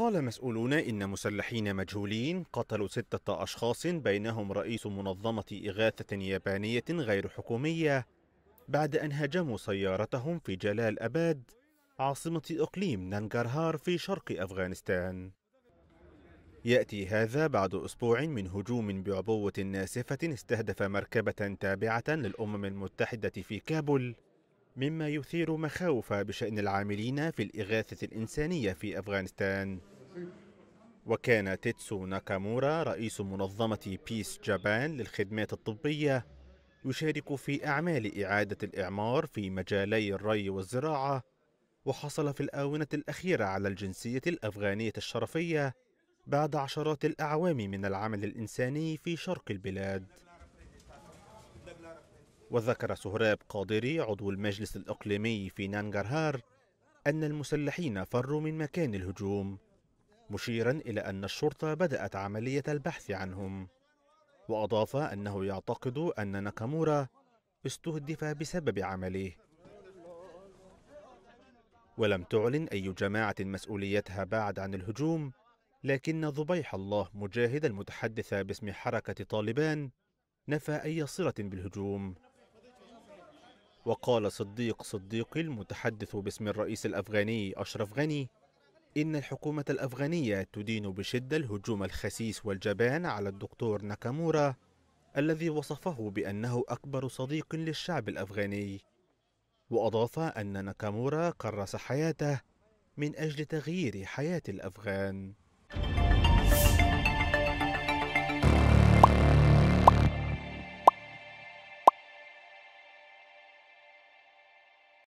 قال مسؤولون إن مسلحين مجهولين قتلوا ستة أشخاص بينهم رئيس منظمة إغاثة يابانية غير حكومية بعد أن هاجموا سيارتهم في جلال أباد عاصمة إقليم نانجرهار في شرق أفغانستان يأتي هذا بعد أسبوع من هجوم بعبوة ناسفة استهدف مركبة تابعة للأمم المتحدة في كابول مما يثير مخاوف بشأن العاملين في الإغاثة الإنسانية في أفغانستان وكان تيتسو ناكامورا رئيس منظمة بيس جابان للخدمات الطبية يشارك في أعمال إعادة الإعمار في مجالي الري والزراعة وحصل في الآونة الأخيرة على الجنسية الأفغانية الشرفية بعد عشرات الأعوام من العمل الإنساني في شرق البلاد وذكر سهراب قادري عضو المجلس الإقليمي في نانجرهار أن المسلحين فروا من مكان الهجوم مشيرا إلى أن الشرطة بدأت عملية البحث عنهم وأضاف أنه يعتقد أن ناكامورا استهدف بسبب عمله ولم تعلن أي جماعة مسؤوليتها بعد عن الهجوم لكن ذبيح الله مجاهد المتحدث باسم حركة طالبان نفى أي صلة بالهجوم وقال صديق صديقي المتحدث باسم الرئيس الأفغاني أشرف غني إن الحكومة الأفغانية تدين بشدة الهجوم الخسيس والجبان على الدكتور ناكامورا الذي وصفه بأنه أكبر صديق للشعب الأفغاني وأضاف أن ناكامورا كرس حياته من أجل تغيير حياة الأفغان